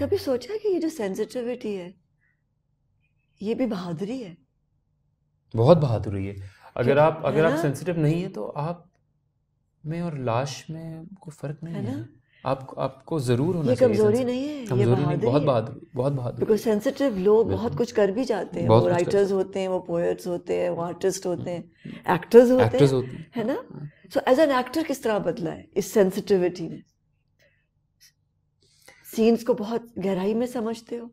कभी सोचा कि ये जो सेंसिटिविटी है ये भी बहादुरी है बहुत बहादुरी है अगर आप अगर आप सेंसिटिव नहीं है तो आप में और लाश में कोई फर्क नहीं है, है। आप आपको जरूर होना चाहिए कमजोरी नहीं है कमजोरी नहीं बहुत बहादुर बहुत बहादुर बिकॉज सेंसिटिव लोग बहुत कुछ कर भी जाते हैं वो राइटर्स होते हैं वो पोएट्स होते हैं वो आर्टिस्ट होते हैं एक्टर्स हम्म। होते हैं है ना सो एज एन एक्टर किस तरह बदला है इस सेंसिटिविटी ने सीन्स को बहुत गहराई में समझते हो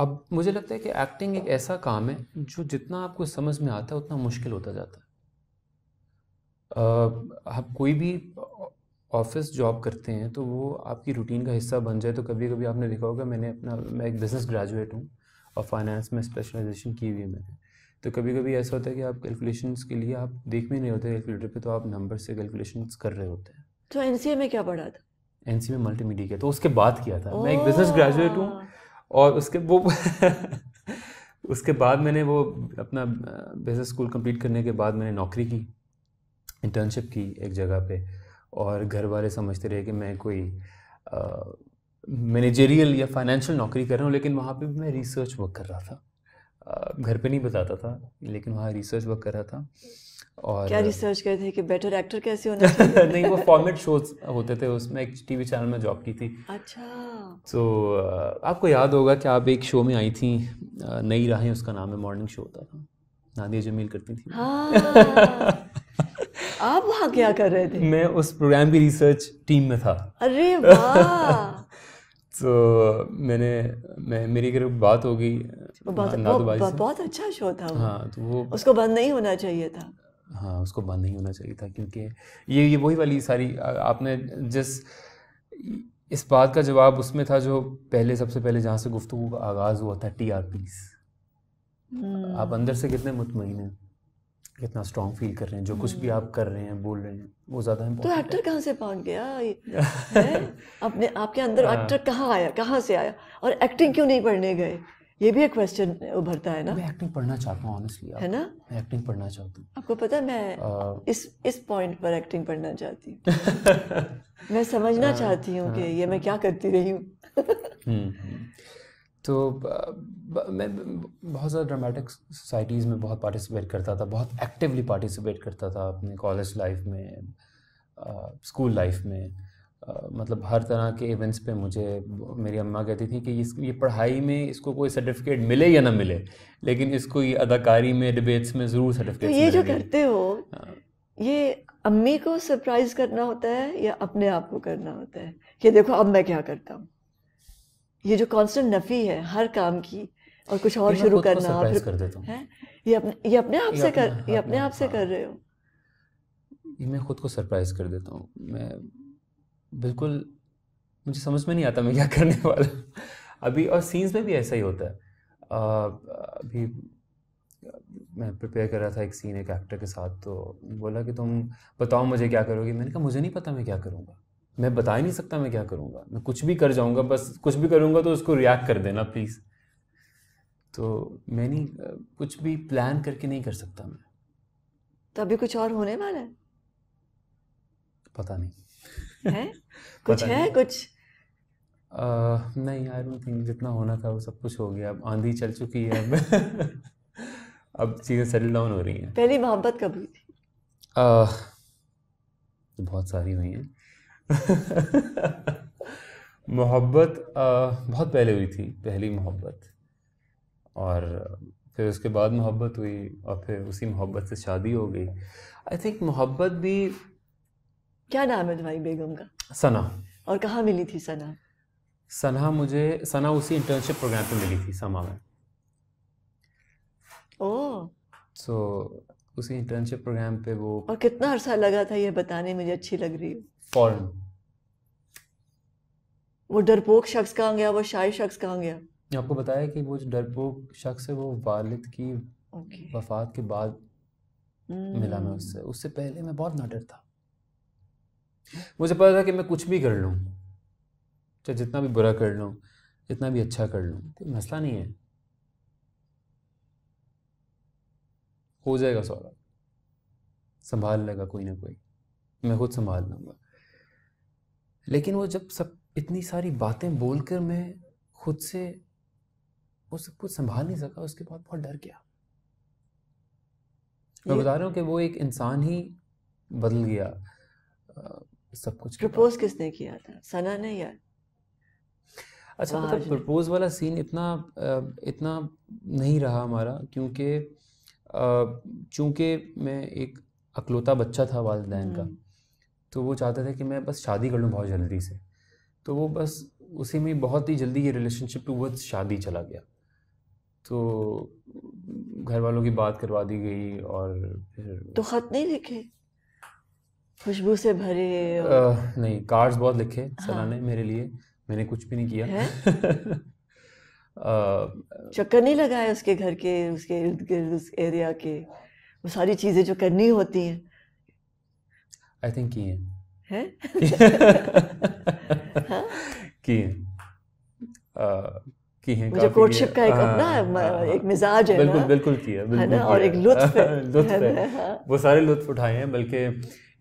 अब मुझे लगता है कि एक्टिंग एक ऐसा काम है जो जितना आपको समझ में आता है उतना मुश्किल होता जाता है आप कोई भी ऑफिस जॉब करते हैं तो वो आपकी रूटीन का हिस्सा बन जाए तो कभी कभी आपने देखा होगा मैंने अपना मैं एक बिज़नेस ग्रेजुएट हूँ और फाइनेंस में स्पेशलाइजेशन की हुई है मैंने तो कभी कभी ऐसा होता है कि आप कैलकुलेशन के लिए आप देख भी नहीं होते कैलकुलेटर पे तो आप नंबर से कैलकुलेशन कर रहे होते हैं तो एन में क्या पढ़ा था एन में मीडिया किया तो उसके बाद किया था मैं एक बिजनेस ग्रेजुएट हूँ और उसके वो उसके बाद मैंने वो अपना बिजनेस स्कूल कंप्लीट करने के बाद मैंने नौकरी की इंटर्नशिप की एक जगह पे और घर वाले समझते रहे कि मैं कोई मैनेजरियल या फाइनेंशियल नौकरी कर रहा हूँ लेकिन वहाँ पे मैं रिसर्च वर्क कर रहा था आ, घर पे नहीं बताता था लेकिन वहाँ रिसर्च वर्क कर रहा था और क्या रिसर्च करे थे कि बेटर एक्टर कैसे होना चाहिए नहीं वो फॉर्मेट शोज होते थे उसमें एक टीवी चैनल में जॉब की थी अच्छा सो so, uh, आपको याद होगा कि आप एक शो में आई थी uh, नई राहें उसका नाम है मॉर्निंग शो होता था नादिया जमील करती थी हाँ। आप वहाँ क्या कर रहे थे मैं उस प्रोग्राम की रिसर्च टीम में था अरे तो मैंने मैं मेरी करीब बात हो गई बहुत अच्छा शो था हाँ तो वो उसको बंद नहीं होना चाहिए था हाँ उसको बंद नहीं होना चाहिए था क्योंकि ये ये वही वाली सारी आपने जिस इस बात का जवाब उसमें था जो पहले सबसे पहले जहाँ से गुफ्तु का आगाज़ हुआ था टी आर पीस आप अंदर से कितने मुतमिन हैं कितना स्ट्रॉन्ग फील कर रहे हैं जो कुछ भी आप कर रहे हैं बोल रहे हैं वो ज़्यादा तो एक्टर कहाँ से पहुँच गया है? अपने आपके अंदर एक्टर हाँ। कहाँ आया कहाँ से आया और एक्टिंग क्यों नहीं पढ़ने गए ये भी एक क्वेश्चन उभरता है ना मैं एक्टिंग पढ़ना चाहता हूँ ऑनेस्टली है ना मैं एक्टिंग पढ़ना चाहता हूँ आपको पता है मैं इस इस पॉइंट पर एक्टिंग पढ़ना चाहती हूँ मैं समझना हाँ, चाहती हूँ कि हाँ, ये मैं हाँ। क्या करती रही हूँ हम्म, हम्म। तो मैं बहुत ज़्यादा ड्रामेटिक सोसाइटीज़ में बहुत पार्टिसिपेट करता था बहुत एक्टिवली पार्टिसिपेट करता था अपने कॉलेज लाइफ में स्कूल लाइफ में मतलब हर तरह के इवेंट्स पे मुझे मेरी अम्मा कहती थी कि इस ये पढ़ाई में इसको कोई सर्टिफिकेट मिले या ना मिले लेकिन इसको ये अदाकारी में डिबेट्स में ज़रूर सर्टिफिकेट तो ये जो करते हो हाँ। ये अम्मी को सरप्राइज करना होता है या अपने आप को करना होता है कि देखो अब मैं क्या करता हूँ ये जो कॉन्स्टेंट नफ़ी है हर काम की और कुछ और शुरू करना फिर कर देता हूँ ये अपने ये अपने आप से कर ये अपने आप से हाँ। कर रहे हो मैं खुद को सरप्राइज कर देता हूँ मैं बिल्कुल मुझे समझ में नहीं आता मैं क्या करने वाला अभी और सीन्स में भी ऐसा ही होता है अभी मैं प्रिपेयर कर रहा था एक सीन एक एक्टर के साथ तो बोला कि तुम बताओ मुझे क्या करोगे मैंने कहा मुझे नहीं पता मैं क्या करूँगा मैं बता ही नहीं सकता मैं क्या करूँगा मैं कुछ भी कर जाऊँगा बस कुछ भी करूँगा तो उसको रिएक्ट कर देना प्लीज़ तो मैं नहीं कुछ भी प्लान करके नहीं कर सकता मैं तो अभी कुछ और होने वाला है पता नहीं कुछ है कुछ नहीं आई डोंट थिंक जितना होना था वो सब कुछ हो गया अब आंधी चल चुकी है अब अब चीज़ें सेटल डाउन हो रही हैं पहली मोहब्बत कब हुई थी तो बहुत सारी हुई हैं मोहब्बत बहुत पहले हुई थी पहली मोहब्बत और फिर उसके बाद मोहब्बत हुई और फिर उसी मोहब्बत से शादी हो गई आई थिंक मोहब्बत भी क्या नाम है तुम्हारी बेगम का सना और कहाँ मिली थी सना सना मुझे सना उसी इंटर्नशिप प्रोग्राम पे मिली थी समा में ओ सो so, उसी इंटर्नशिप प्रोग्राम पे वो और कितना अरसा लगा था ये बताने मुझे अच्छी लग रही है फॉरन वो डरपोक शख्स कहाँ गया वो शायर शख्स कहाँ गया आपको बताया कि वो जो डरपोक शख्स है वो वालिद की okay. वफात के बाद hmm. मिला मैं हम्म। उससे उससे पहले मैं बहुत नाटर था मुझे पता था कि मैं कुछ भी कर लूँ चाहे जितना भी बुरा कर लूँ जितना भी अच्छा कर लूँ कोई मसला नहीं है हो जाएगा सौरा संभाल लेगा कोई ना कोई मैं खुद संभाल लूँगा लेकिन वो जब सब इतनी सारी बातें बोलकर मैं खुद से वो सब कुछ संभाल नहीं सका उसके बाद बहुत डर गया मैं बता रहा हूँ कि वो एक इंसान ही बदल गया सब कुछ प्रपोज किसने किया था सना ने यार अच्छा मतलब प्रपोज वाला सीन इतना इतना नहीं रहा हमारा क्योंकि चूंकि मैं एक अकलौता बच्चा था वालदेन का हम्म। तो वो चाहते थे कि मैं बस शादी कर लूँ बहुत जल्दी से तो वो बस उसी में बहुत ही जल्दी ये रिलेशनशिप टूवर्ड्स शादी चला गया तो घर वालों की बात करवा दी गई और फिर तो ख़त नहीं लिखे खुशबू से भरे आ, नहीं कार्ड्स बहुत लिखे हाँ। सना ने मेरे लिए मैंने कुछ भी नहीं किया चक्कर नहीं लगाया उसके घर के उसके इर्द गिर्द उस एरिया के वो सारी चीज़ें जो करनी होती हैं आई थिंक की हैं है? की हैं हाँ। की मुझे कोर्टशिप का एक हाँ, अपना हाँ, हाँ, एक मिजाज है बिल्कुल बिल्कुल किया बिल्कुल और एक लुत्फ है, लुत्फ है, वो सारे लुत्फ उठाए हैं बल्कि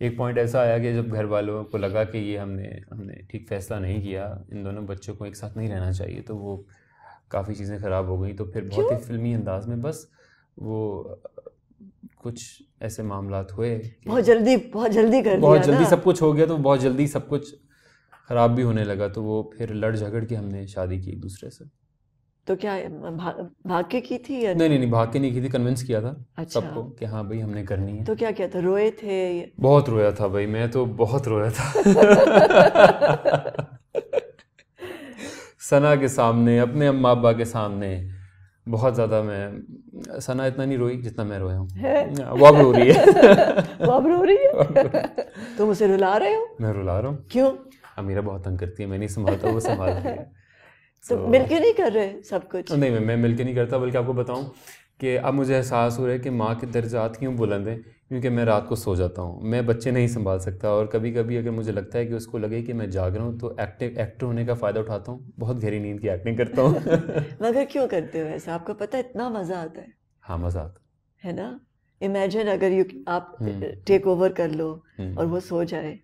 एक पॉइंट ऐसा आया कि जब घर वालों को लगा कि ये हमने हमने ठीक फैसला नहीं किया इन दोनों बच्चों को एक साथ नहीं रहना चाहिए तो वो काफ़ी चीज़ें ख़राब हो गई तो फिर बहुत ही फिल्मी अंदाज में बस वो कुछ ऐसे मामला हुए बहुत जल्दी बहुत जल्दी कर बहुत जल्दी सब कुछ हो गया तो बहुत जल्दी सब कुछ ख़राब भी होने लगा तो वो फिर लड़ झगड़ के हमने शादी की एक दूसरे से तो क्या भाग के की थी या नहीं नहीं नहीं भाग के नहीं की थी कन्विंस किया था अच्छा। सबको कि हाँ भाई हमने करनी है तो क्या किया था रोए थे बहुत रोया था भाई मैं तो बहुत रोया था सना के सामने अपने अम्मा अब्बा के सामने बहुत ज़्यादा मैं सना इतना नहीं रोई जितना मैं रोया हूँ वो रो रही है वो रो रही है तुम उसे रुला रहे हो मैं रुला रहा हूँ क्यों अमीरा बहुत तंग करती है मैं नहीं संभालता वो संभाल रही है तो, तो मिलके नहीं कर रहे सब कुछ नहीं मैं मैं नहीं करता बल्कि आपको बताऊं कि अब मुझे एहसास हो रहा है कि माँ के दर्जात क्यों बुलंद हैं क्योंकि मैं रात को सो जाता हूँ मैं बच्चे नहीं संभाल सकता और कभी कभी अगर मुझे लगता है कि उसको लगे कि मैं जाग रहा हूँ तो एक्टिव एक्टर होने का फ़ायदा उठाता हूँ बहुत गहरी नींद की एक्टिंग करता हूँ मगर क्यों करते हो ऐसा आपको पता है इतना मज़ा आता है हाँ मज़ा आता है ना इमेजिन अगर यू आप टेक हम्म। ओवर कर लो हम्म। और वो सो जाए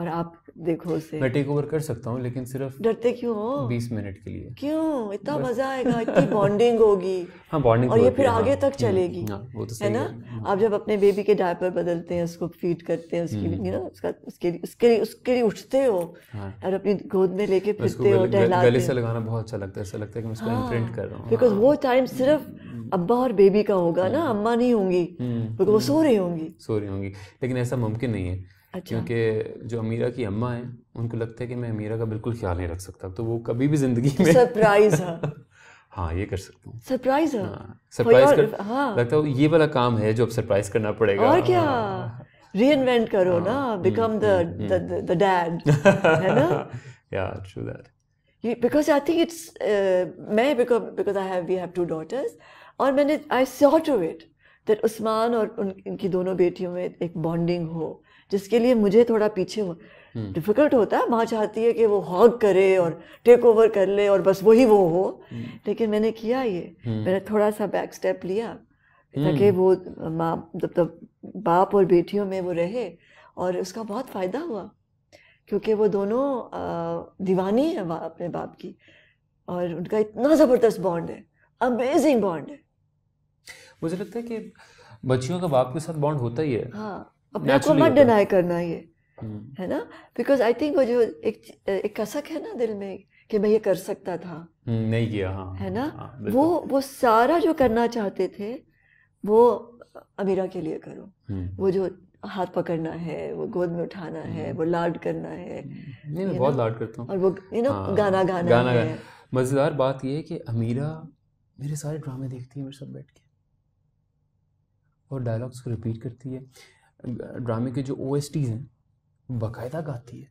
और आप देखो उसे मैं टेक ओवर कर सकता हूँ लेकिन सिर्फ डरते क्यों हो बीस मिनट के लिए क्यों इतना मजा आएगा इतनी बॉन्डिंग होगी हाँ बॉन्डिंग तो और ये फिर आगे हाँ। तक चलेगी हाँ, वो तो है ना हाँ। आप जब अपने बेबी के डायपर बदलते हैं उसको फीड करते हैं उसकी ना हम्म। उसका उसके लिए उसके लिए उसके लिए उठते हो और अपनी गोद में लेके फिरते हो टहलाते गले से लगाना बहुत अच्छा लगता है ऐसा लगता है कि मैं उसको इम्प्रिंट कर रहा हूं बिकॉज वो टाइम सिर्फ हम्म। अब्बा और बेबी का होगा ना अम्मा नहीं होंगी हम्म। वो सो रही होंगी सो रही होंगी लेकिन ऐसा मुमकिन नहीं है अच्छा। क्योंकि जो अमीरा की अम्मा हैं उनको लगता है कि मैं अमीरा का बिल्कुल ख्याल नहीं रख सकता तो वो कभी भी जिंदगी में सरप्राइज है हाँ ये कर सकता हूँ सरप्राइज है हाँ, सरप्राइज कर हाँ। लगता है ये वाला काम है जो अब सरप्राइज करना पड़ेगा और क्या रीइन्वेंट हाँ। करो ना बिकम द द डैड है ना या true that because I think it's uh, मैं because because I have we have two daughters और मैंने I saw to it that Usman और उन इनकी दोनों बेटियों में एक बॉन्डिंग हो जिसके लिए मुझे थोड़ा पीछे हुआ डिफिकल्ट हम्म। होता है माँ चाहती है कि वो हॉग करे और टेक ओवर कर ले और बस वही वो हो हम्म। लेकिन मैंने किया ये हम्म। मैंने थोड़ा सा बैक स्टेप लिया ताकि वो माँ जब तक बाप और बेटियों में वो रहे और उसका बहुत फ़ायदा हुआ क्योंकि वो दोनों दीवानी है अपने बाप की और उनका इतना ज़बरदस्त बॉन्ड है अमेजिंग बॉन्ड है मुझे लगता है कि बच्चियों का बाप के साथ बॉन्ड होता ही है हाँ अपने को मत डिनाई करना ये हम्म। है ना बिकॉज आई थिंक वो जो एक एक कसक है ना दिल में कि मैं ये कर सकता था हम्म, नहीं किया हाँ, है ना हाँ, वो वो सारा जो करना चाहते थे वो अमीरा के लिए करो हम्म। वो जो हाथ पकड़ना है वो गोद में उठाना है वो लाड करना है नहीं मैं बहुत लाड करता हूँ और वो यू नो हाँ, गाना गाना, गाना है मज़ेदार बात ये है कि अमीरा मेरे सारे ड्रामे देखती है मेरे साथ बैठ के और डायलॉग्स को रिपीट करती है ड्रामे के जो ओ हैं बाकायदा गाती है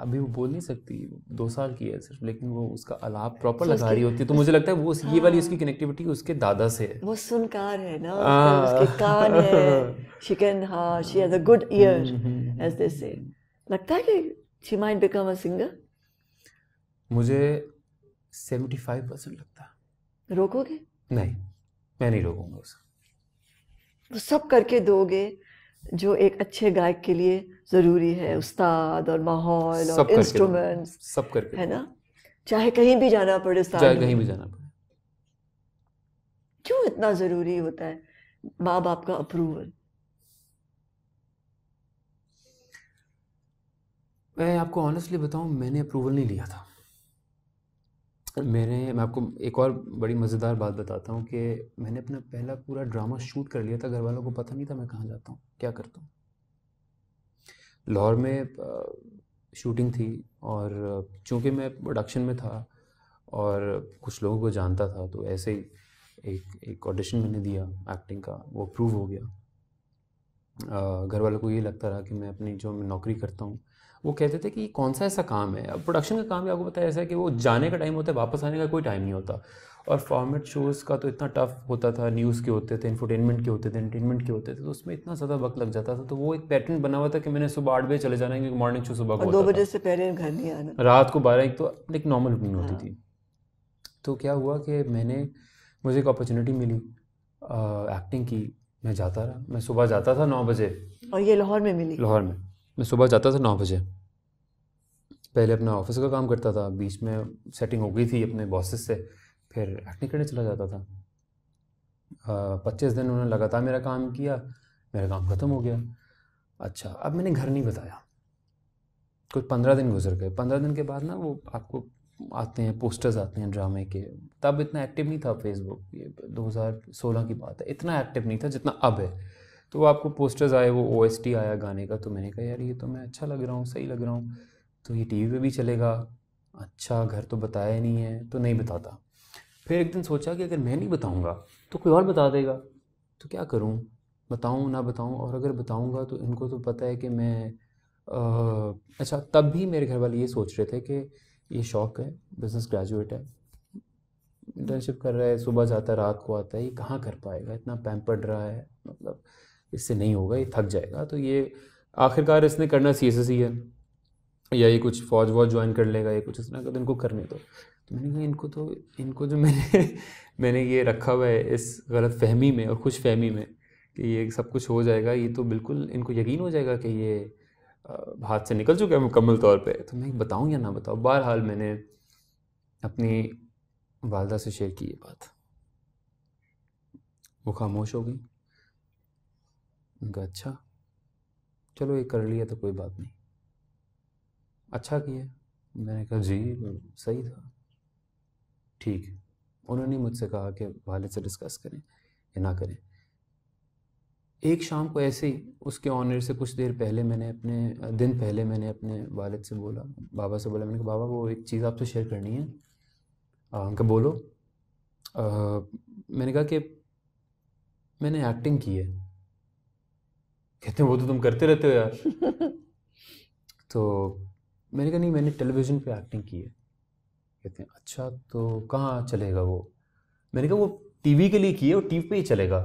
अभी वो बोल नहीं सकती दो साल की है सिर्फ लेकिन वो उसका अलाप प्रॉपर लगा रही होती है तो मुझे लगता है वो हाँ। ये वाली हाँ। उसकी कनेक्टिविटी उसके दादा से है वो सुनकार है ना हाँ। उसके कान है शी कैन हाँ she has a good ear as they say लगता है कि she might become a singer मुझे 75 लगता रोकोगे नहीं मैं नहीं रोकूंगा उसे वो सब करके दोगे जो एक अच्छे गायक के लिए ज़रूरी है उस्ताद और माहौल और इंस्ट्रूमेंट्स सब करके है ना चाहे कहीं भी जाना पड़े चाहे कहीं भी जाना पड़े क्यों इतना ज़रूरी होता है माँ बाप का अप्रूवल मैं आपको ऑनेस्टली बताऊं मैंने अप्रूवल नहीं लिया था मेरे मैं आपको एक और बड़ी मज़ेदार बात बताता हूँ कि मैंने अपना पहला पूरा ड्रामा शूट कर लिया था घर वालों को पता नहीं था मैं कहाँ जाता हूँ क्या करता हूँ लाहौर में शूटिंग थी और चूँकि मैं प्रोडक्शन में था और कुछ लोगों को जानता था तो ऐसे ही एक एक ऑडिशन मैंने दिया एक्टिंग का वो अप्रूव हो गया घर वालों को ये लगता रहा कि मैं अपनी जो मैं नौकरी करता हूँ वो कहते थे कि कौन सा ऐसा काम है अब प्रोडक्शन का काम भी आपको पता है ऐसा है कि वो जाने का टाइम होता है वापस आने का कोई टाइम नहीं होता और फॉर्मेट शोज़ का तो इतना टफ होता था न्यूज़ के होते थे इंफोटेनमेंट के होते थे एंटरटेनमेंट के होते थे तो उसमें इतना ज़्यादा वक्त लग जाता था तो वो एक पैटर्न बना हुआ था कि मैंने सुबह आठ बजे चले जाना है क्योंकि मॉर्निंग शो सुबह दो बजे से पहले घर नहीं आना रात को बारह एक तो एक नॉर्मल रूटीन होती हाँ। थी तो क्या हुआ कि मैंने मुझे एक अपॉर्चुनिटी मिली एक्टिंग की मैं जाता रहा मैं सुबह जाता था नौ बजे और ये लाहौर में मिली लाहौर में मैं सुबह जाता था नौ बजे पहले अपना ऑफिस का काम करता था बीच में सेटिंग हो गई थी अपने बॉसेस से फिर एक्टिंग करने चला जाता था पच्चीस दिन उन्होंने लगातार मेरा काम किया मेरा काम ख़त्म हो गया अच्छा अब मैंने घर नहीं बताया कुछ पंद्रह दिन गुजर गए पंद्रह दिन के बाद ना वो आपको आते हैं पोस्टर्स आते हैं ड्रामे के तब इतना एक्टिव नहीं था फेसबुक ये 2016 की बात है इतना एक्टिव नहीं था जितना अब है तो वो आपको पोस्टर्स आए वो ओ आया गाने का तो मैंने कहा यार ये तो मैं अच्छा लग रहा हूँ सही लग रहा हूँ तो ये टीवी पे भी चलेगा अच्छा घर तो बताया नहीं है तो नहीं बताता फिर एक दिन सोचा कि अगर मैं नहीं बताऊँगा तो कोई और बता देगा तो क्या करूँ बताऊँ ना बताऊँ और अगर बताऊँगा तो इनको तो पता है कि मैं आ, अच्छा तब भी मेरे घर वाले ये सोच रहे थे कि ये शौक है बिज़नेस ग्रेजुएट है इंटर्नशिप कर रहा है सुबह जाता है रात को आता है ये कहाँ कर पाएगा इतना पैम्पर्ड रहा है मतलब इससे नहीं होगा ये थक जाएगा तो ये आखिरकार इसने करना सी एस e है या ये कुछ फौज वौज ज्वाइन कर लेगा ये कुछ इस तरह का तो इनको करने दो तो मैंने कहा इनको तो इनको जो मैंने मैंने ये रखा हुआ है इस गलत फहमी में और खुश फहमी में कि ये सब कुछ हो जाएगा ये तो बिल्कुल इनको यकीन हो जाएगा कि ये हाथ से निकल चुका है मुकम्मल तौर पे तो मैं बताऊँ या ना बताऊँ बहरहाल मैंने अपनी वालदा से शेयर की ये बात वो खामोश हो गई उनका अच्छा चलो ये कर लिया तो कोई बात नहीं अच्छा किया मैंने कहा जी हम्म, हम्म। सही था ठीक है उन्होंने मुझसे कहा कि वालिद से डिस्कस करें या ना करें एक शाम को ऐसे ही उसके ऑनर से कुछ देर पहले मैंने अपने दिन पहले मैंने अपने वालिद से बोला बाबा से बोला मैंने कहा बाबा वो एक चीज़ आपसे शेयर करनी है अंकल बोलो आ, मैंने कहा कि मैंने एक्टिंग की है कहते हैं वो तो तुम करते रहते हो यार तो मैंने कहा नहीं मैंने टेलीविज़न पे एक्टिंग की है कहते हैं अच्छा तो कहाँ चलेगा वो मैंने कहा वो टीवी के लिए की है और टीवी पे ही चलेगा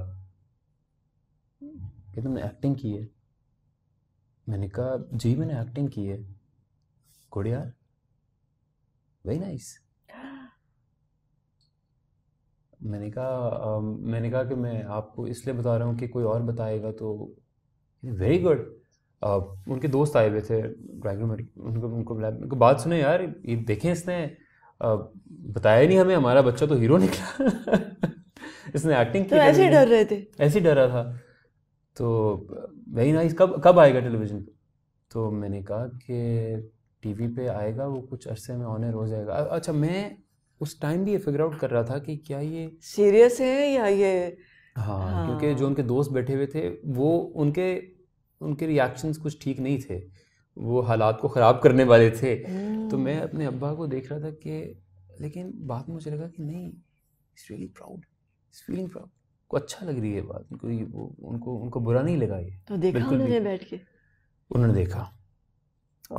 कहते हमने एक्टिंग की है मैंने कहा जी मैंने एक्टिंग की है गुड यार वेरी नाइस मैंने कहा मैंने कहा कि मैं आपको इसलिए बता रहा हूँ कि कोई और बताएगा तो वेरी गुड उनके दोस्त आए हुए थे ड्राइंग रूम उनको उनको मिला उनको बात सुने यार ये देखें इसने बताया नहीं हमें हमारा बच्चा तो हीरो निकला इसने एक्टिंग तो की तो ऐसे डर रहे थे ऐसे डर रहा था तो वही ना कब कब आएगा टेलीविज़न पे तो मैंने कहा कि टीवी पे आएगा वो कुछ अरसे में ऑनर हो जाएगा अच्छा मैं उस टाइम भी ये फिगर आउट कर रहा था कि क्या ये सीरियस है या ये हाँ, हाँ। क्योंकि जो उनके दोस्त बैठे हुए थे वो उनके उनके रिएक्शंस कुछ ठीक नहीं थे वो हालात को ख़राब करने वाले थे तो मैं अपने अब्बा को देख रहा था कि लेकिन बात मुझे लगा कि नहीं it's really proud it's feeling proud को अच्छा लग रही है बात उनको वो उनको उनको बुरा नहीं लगा ये तो देखा उन्होंने बैठ के उन्होंने देखा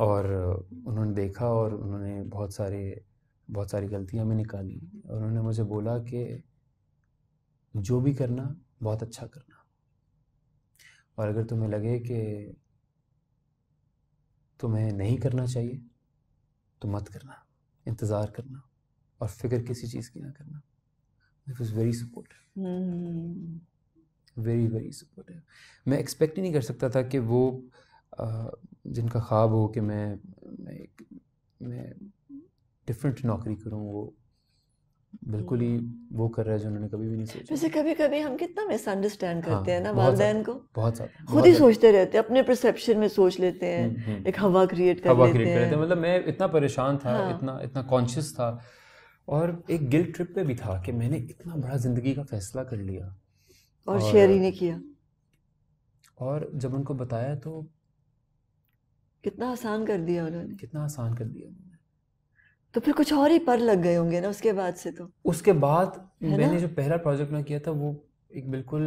और उन्होंने देखा और उन्होंने बहुत सारे बहुत सारी गलतियाँ भी निकाली और उन्होंने मुझे बोला कि जो भी करना बहुत अच्छा करना और अगर तुम्हें लगे कि तुम्हें नहीं करना चाहिए तो मत करना इंतज़ार करना और फिक्र किसी चीज़ की ना करना it was very supportive very very supportive मैं एक्सपेक्ट ही नहीं कर सकता था कि वो जिनका ख्वाब हो कि मैं मैं, मैं डिफरेंट नौकरी करूँ वो बिल्कुल ही हम्म। वो कर रहा है जो उन्होंने कभी भी नहीं सोचा वैसे कभी कभी हम कितना मिसअंडरस्टैंड हाँ, करते हैं ना वालदेन को बहुत ज्यादा खुद ही सोचते रहते हैं अपने परसेप्शन में सोच लेते हैं हम्म, हम्म। एक हवा क्रिएट कर हवा क्रिएट कर लेते हैं मतलब मैं इतना परेशान था हाँ। इतना इतना कॉन्शियस था और एक गिल्ट ट्रिप पे भी था कि मैंने इतना बड़ा जिंदगी का फैसला कर लिया और शेयर ही नहीं किया और जब उनको बताया तो कितना आसान कर दिया उन्होंने कितना आसान कर दिया उन्होंने तो फिर कुछ और ही पर लग गए होंगे ना उसके बाद से तो उसके बाद मैंने जो पहला प्रोजेक्ट में किया था वो एक बिल्कुल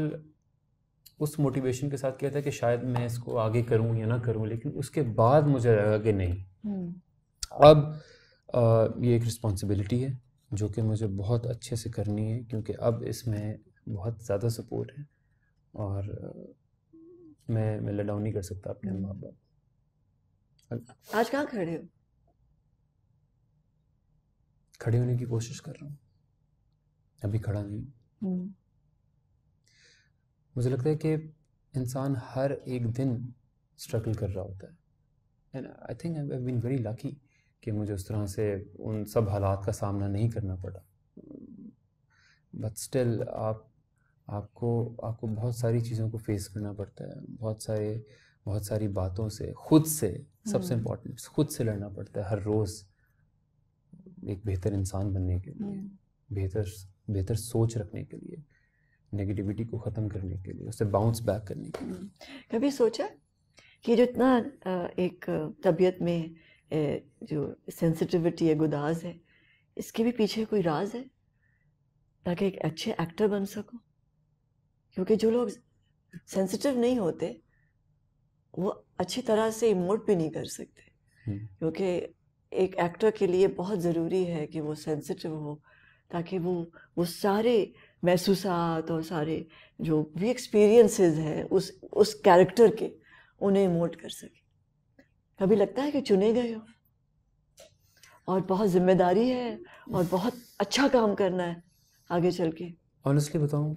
उस मोटिवेशन के साथ किया था कि शायद मैं इसको आगे करूं या ना करूं लेकिन उसके बाद मुझे लगा कि नहीं हम्म। अब आ, ये एक रिस्पॉन्सिबिलिटी है जो कि मुझे बहुत अच्छे से करनी है क्योंकि अब इसमें बहुत ज़्यादा सपोर्ट है और मैं मैं लडाउन नहीं कर सकता अपने हम्म। माँ बाप आज कहाँ खड़े हो खड़े होने की कोशिश कर रहा हूँ अभी खड़ा नहीं हम्म। मुझे लगता है कि इंसान हर एक दिन स्ट्रगल कर रहा होता है and I think I been very lucky कि मुझे उस तरह से उन सब हालात का सामना नहीं करना पड़ा बट स्टिल आप आपको आपको बहुत सारी चीज़ों को फेस करना पड़ता है बहुत सारे बहुत सारी बातों से खुद से सबसे इम्पोर्टेंट हम्म। खुद से लड़ना पड़ता है हर रोज़ एक बेहतर इंसान बनने के लिए हम्म। बेहतर बेहतर सोच रखने के लिए नेगेटिविटी को ख़त्म करने के लिए उसे बाउंस बैक करने के लिए हम्म। कभी सोचा कि जो इतना एक तबीयत में जो सेंसिटिविटी है गुदाज है इसके भी पीछे कोई राज है ताकि एक अच्छे एक्टर बन सको क्योंकि जो लोग सेंसिटिव नहीं होते वो अच्छी तरह से इमोट भी नहीं कर सकते हम्म। क्योंकि एक एक्टर के लिए बहुत ज़रूरी है कि वो सेंसिटिव हो ताकि वो वो सारे महसूस और सारे जो भी एक्सपीरियंसेस हैं उस उस कैरेक्टर के उन्हें इमोट कर सके कभी लगता है कि चुने गए हो और बहुत जिम्मेदारी है और बहुत अच्छा काम करना है आगे चल के ऑनेस्टली बताऊँ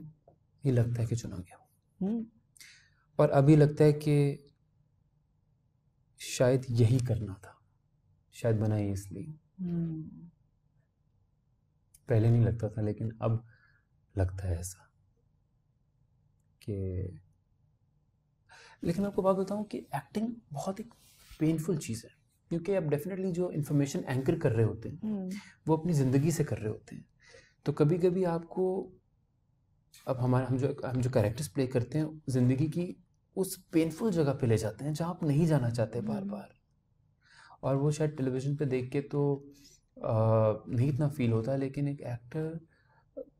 ये लगता है कि चुना गया और हम्म। अभी लगता है कि शायद यही करना था शायद बनाई इसलिए हम्म। पहले नहीं लगता था लेकिन अब लगता है ऐसा कि लेकिन आपको बात बताऊं कि एक्टिंग बहुत एक पेनफुल चीज़ है क्योंकि आप डेफिनेटली जो इन्फॉर्मेशन एंकर कर रहे होते हैं हम्म। वो अपनी ज़िंदगी से कर रहे होते हैं तो कभी कभी आपको अब हमारे हम जो हम जो कैरेक्टर्स प्ले करते हैं ज़िंदगी की उस पेनफुल जगह पे ले जाते हैं जहाँ आप नहीं जाना चाहते हम्म। बार बार और वो शायद टेलीविज़न पे देख के तो आ, नहीं इतना फील होता है लेकिन एक एक्टर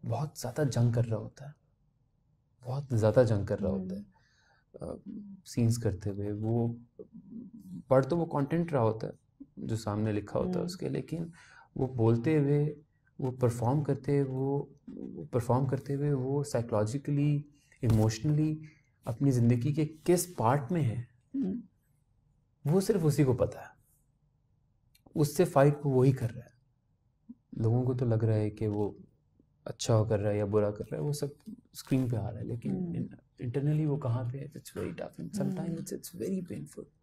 बहुत ज़्यादा जंग कर रहा होता है बहुत ज़्यादा जंग कर रहा होता है सीन्स हम्म। करते हुए वो पढ़ तो वो कंटेंट रहा होता है जो सामने लिखा होता है हम्म। उसके लेकिन वो बोलते हुए वो परफॉर्म करते हुए वो परफॉर्म करते हुए वो साइकोलॉजिकली इमोशनली अपनी ज़िंदगी के किस पार्ट में है हम्म। वो सिर्फ उसी को पता है उससे फाइट वो वही कर रहा है लोगों को तो लग रहा है कि वो अच्छा कर रहा है या बुरा कर रहा है वो सब स्क्रीन पे आ रहा है लेकिन हम्म। इंटरनली वो कहाँ पे है it's very tough and sometimes it's very painful